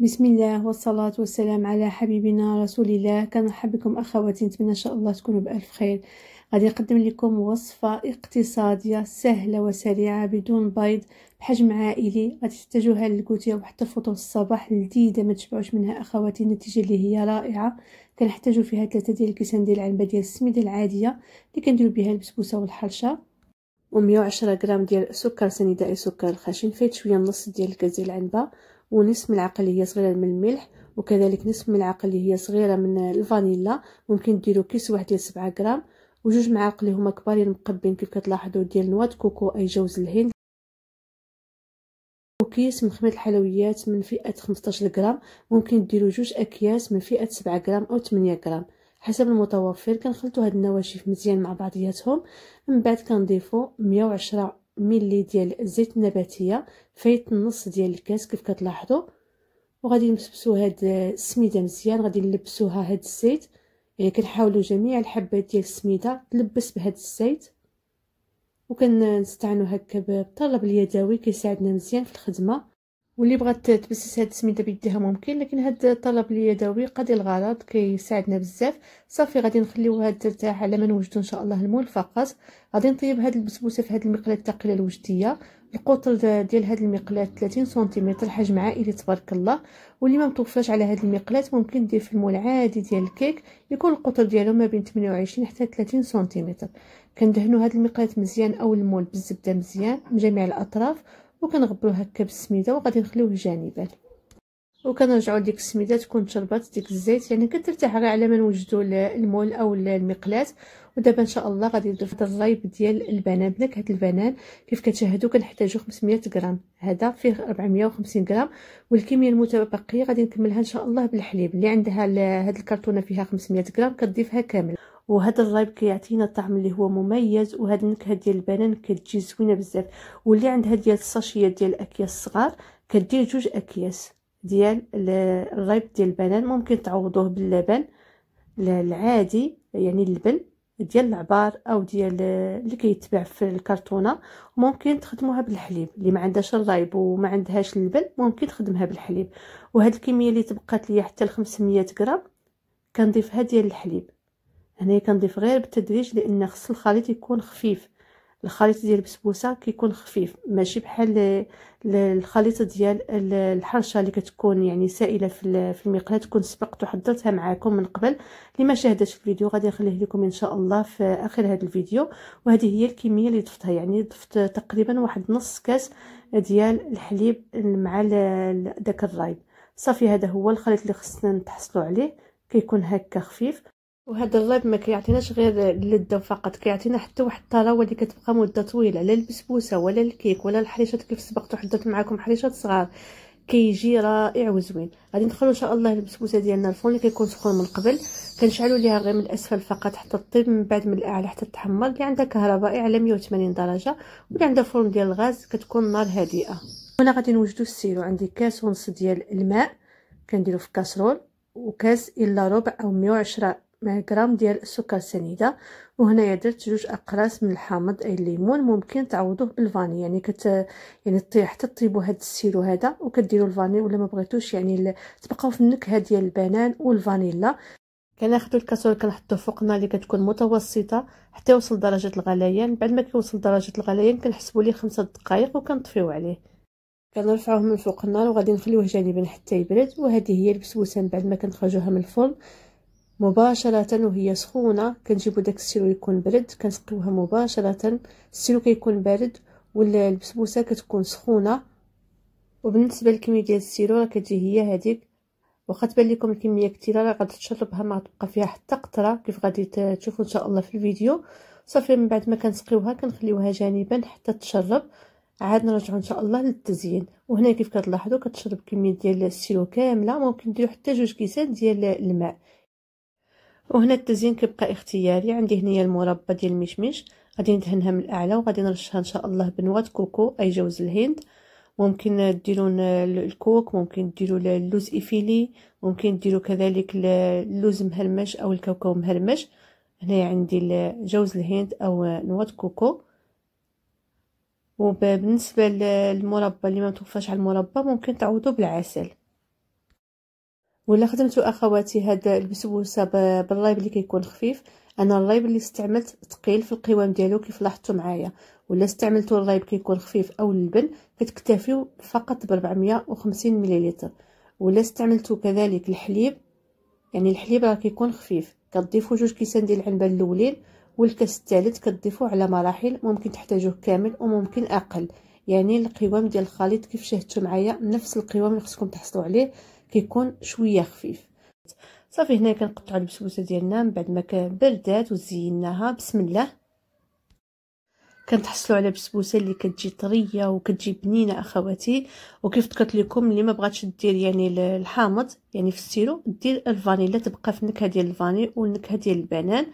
بسم الله والصلاة والسلام على حبيبنا رسول الله كنرحب بكم أخواتي نتمنى إن شاء الله تكونوا بألف خير غادي نقدم لكم وصفة اقتصادية سهلة وسريعة بدون بيض بحجم عائلي غادي تحتاجوها للكوتية وحتى الفطور الصباح لذيذة ما تشبعوش منها أخواتي النتيجة اللي هي رائعة كنحتاجو فيها ثلاثة ديال الكيسان ديال العلبة ديال السميدة العادية اللي كنديرو بها البسبوسة ومية وعشرة غرام ديال سكر سنيدائي سكر الخشن فيت شويه نص ديال الكاس ديال العنبه ونصف ملعقه اللي هي صغيره من الملح وكذلك نصف ملعقه اللي هي صغيره من الفانيلا ممكن ديروا كيس واحد ديال 7 غرام وجوج معالق اللي هما كبارين يعني مقبين كيف كتلاحظوا ديال نواد كوكو اي جوز الهند وكيس من خميره الحلويات من فئه 15 غرام ممكن ديروا جوج اكياس من فئه 7 غرام او 8 غرام حسب المتوفر كنخلطوا هاد النواشف مزيان مع بعضياتهم من بعد كنضيفوا 110 ملي ديال الزيت النباتيه فايت النص ديال الكاس كيف كتلاحظوا وغادي نبسبسو هاد السميده مزيان غادي نلبسوها هاد الزيت يعني كنحاولوا جميع الحبات ديال السميده تلبس بهاد الزيت وكنستعنوا هكا بالطلب اليدوي كيساعدنا مزيان في الخدمه واللي بغات تبسس هاد السميده بيديها ممكن لكن هاد الطلب اليدوي قادي الغرض كيساعدنا بزاف صافي غادي نخليو هاد ترتاح على ما نوجدو ان شاء الله المول فقط غادي نطيب هاد البسبوسه في هاد المقله الثقيله الوجديه القطر ديال هاد المقلاه 30 سنتيمتر حجم عائلي تبارك الله واللي ما متوفرش على هاد المقلاه ممكن دير في المول عادي ديال الكيك يكون القطر ديالو ما بين 28 حتى 30 سنتيمتر كندهنوا هاد المقلاه مزيان او المول بالزبده مزيان من جميع الاطراف وكنغبروا هكا بالسميده وغادي نخليوه جانبا وكنرجعوا لديك السميده تكون تشربات ديك الزيت يعني كترتاح غير على ما نوجدوا المول او المقلاه ودابا ان شاء الله غادي نضيف هذا ديال البنان بنكهه البنان كيف كتشاهدوا كنحتاجو 500 غرام هذا فيه 450 غرام والكميه المتبقيه غادي نكملها ان شاء الله بالحليب اللي عندها هاد الكرتونه فيها 500 غرام كتضيفها كامل وهذا الرايب كيعطينا الطعم اللي هو مميز وهاد النكهه ديال البنان كتجي زوينه بزاف واللي عندها ديال الساشيه ديال الاكياس الصغار كدير جوج اكياس ديال الرايب ديال البنان ممكن تعوضوه باللبن العادي يعني اللبن ديال العبار او ديال اللي كيتباع في الكرتونه ممكن تخدموها بالحليب اللي ما عندهاش الرايب وما عندهاش اللبن ممكن تخدمها بالحليب وهاد الكميه اللي تبقات ليا حتى ل 500 غرام كنضيفها ديال الحليب هنايا كنضيف غير بالتدريج لان خص الخليط يكون خفيف الخليط ديال البسبوسه كيكون خفيف ماشي بحال الخليط ديال الحرشه اللي كتكون يعني سائله في المقلاة تكون سبقت وحضرتها معكم من قبل اللي ما شاهدش الفيديو غادي نخليه لكم ان شاء الله في اخر هذا الفيديو وهذه هي الكميه اللي ضفتها يعني ضفت تقريبا واحد نص كاس ديال الحليب مع داك الرايب صافي هذا هو الخليط اللي خصنا نتحصلوا عليه كيكون هكا خفيف وهذا اللايف ما كيعطيناش غير اللذه فقط كيعطينا حتى واحد الطراوه اللي كتبقى مده طويله لا البسبوسه ولا الكيك ولا الحريشات كيف سبقت وحضرت معكم حريشات صغار كيجي رائع وزوين غادي ندخلوا ان شاء الله البسبوسه ديالنا الفرن اللي كيكون سخون من قبل كنشعلوا ليها غير من الاسفل فقط حتى تطيب من بعد من الاعلى حتى تحمر اللي عندها كهربائي على 180 درجه واللي عندها فرن ديال الغاز كتكون نار هادئه هنا غادي نوجدوا السيرو عندي كاس ونص ديال الماء كنديرو في كاسرول وكاس الا ربع او 110 مع غرام ديال السكر سنيده وهنايا درت جوج اقراص من الحامض اي الليمون ممكن تعوضوه بالفاني يعني كت يعني طيب حتى طيبوا هاد السيرو هذا وكديروا الفاني ولا ما بغيتوش يعني ال... تبقاو في النكهه ديال البنان والفانيلا كناخذوا الكاسول كنحطوه فوقنا اللي كتكون متوسطه حتى يوصل درجه الغليان بعد ما كيوصل درجه الغليان كنحسبوا ليه خمسة دقائق وكنطفيو عليه كنرفعوه من فوق النار وغادي نخليوه جانبا حتى يبرد وهذه هي البسبوسه من بعد ما كنخرجوها من الفرن مباشرة وهي سخونة كنجيبو داك السيرو يكون برد كنسقيوها مباشرة السيرو كيكون بارد والبسبوسة كتكون سخونة وبالنسبة للكمية ديال السيرو راه كتجي هي هاديك وخا تبان لكم الكميه كثيره راه غادي تشربها ما تبقى فيها حتى قطره كيف غادي تشوفوا ان شاء الله في الفيديو صافي من بعد ما كنسقيوها كنخليوها جانبا حتى تشرب عاد نرجعوا ان شاء الله للتزيين وهنا كيف كتلاحظوا كتشرب كميه ديال السيرو كامله ممكن ديروا حتى جوج كيسان ديال الماء وهنا التزيين كيبقى اختياري عندي هنايا المربى ديال المشمش غادي ندهنها من الاعلى وغادي نرشها ان شاء الله بنواه كوكو اي جوز الهند ممكن ديروا الكوك ممكن ديروا اللوز ايفيلي ممكن ديروا كذلك اللوز مهرمش او الكاوكاو مهرمش هنا عندي جوز الهند او نواه كوكو وبالنسبه للمربى اللي ما متوفاش على المربى ممكن تعوضوا بالعسل ولا خدمتو اخواتي هذا البسبوسه باللايب اللي كيكون خفيف انا اللايب اللي استعملت ثقيل في القوام ديالو كيف لاحظتوا معايا ولا استعملتو اللايب كيكون خفيف او اللبن كتكتفيو فقط ب 450 مليلتر ولا استعملتو كذلك الحليب يعني الحليب راه كيكون خفيف كتضيفوا جوج كيسان ديال العنبه الاولين والكاس الثالث كتضيفوا على مراحل ممكن تحتاجوه كامل وممكن اقل يعني القوام ديال الخليط كيف شاهدتوا معايا نفس القوام اللي خصكم تحصلوا عليه كيكون شويه خفيف صافي هنا كنقطعوا البسبوسه ديالنا من بعد ما بردات وزيناها بسم الله كنتحصلوا على بسبوسه اللي كتجي طريه وكتجي بنينه اخواتي وكيف ذكرت لكم اللي ما بغاتش دير يعني الحامض يعني في السيرو دير الفانيلا تبقى في النكهه ديال الفاني والنكهه ديال البنان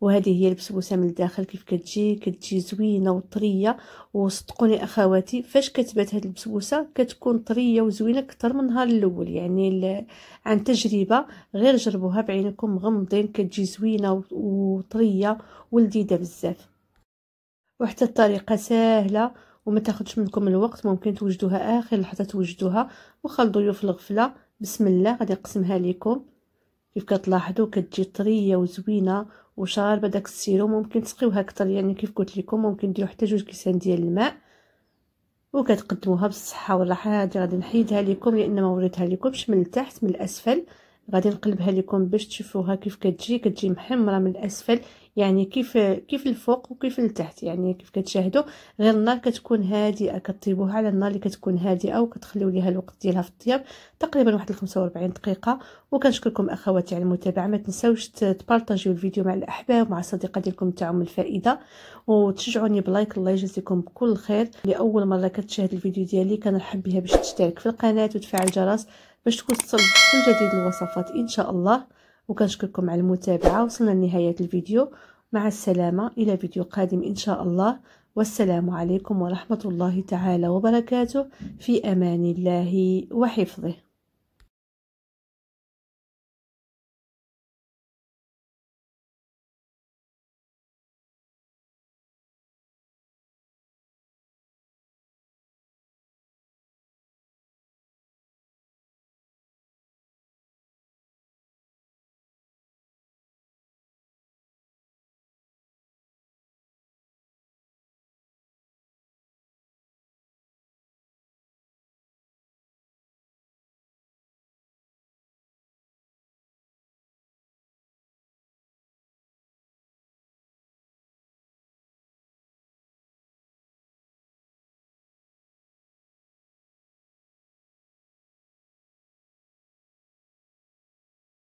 وهذه هي البسبوسه من الداخل كيف كتجي كتجي زوينه وطريه وصدقوني اخواتي فاش كتبات هاد البسبوسه كتكون طريه وزوينه اكثر من نهار الاول يعني عن تجربه غير جربوها بعينكم مغمضين كتجي زوينه وطريه ولذيذه بزاف وحتى الطريقه سهله وما تاخذش منكم الوقت ممكن توجدوها اخر لحظه توجدوها وخا في الغفله بسم الله غادي نقسمها لكم كيف كتلاحظوا كتجي طريه وزوينه وشاربه داك السيرو ممكن تسقيوها اكثر يعني كيف قلت لكم ممكن ديروا حتى جوج كيسان ديال الماء وكتقدموها بالصحه والراحه هذه غادي نحيدها لكم لان ما وريتها لكمش من التحت من الاسفل غادي نقلبها لكم باش تشوفوها كيف كتجي كتجي محمره من الاسفل يعني كيف كيف الفوق وكيف التحت يعني كيف كتشاهدوا غير النار كتكون هادئه كطيبوها على النار اللي كتكون هادئه وكتخليو ليها الوقت ديالها في الطياب تقريبا واحد 45 دقيقه وكنشكركم اخواتي على المتابعه ما تنساوش تبارطاجيو الفيديو مع الاحباب مع الصديقه ديالكم تاعهم الفائده وتشجعوني بلايك الله يجازيكم بكل خير لاول مره كتشاهد الفيديو ديالي كنرحب بها باش تشترك في القناه وتفعل الجرس باش توصل كل جديد الوصفات ان شاء الله وكنشكركم على المتابعه وصلنا لنهايه الفيديو مع السلامه الى فيديو قادم ان شاء الله والسلام عليكم ورحمه الله تعالى وبركاته في امان الله وحفظه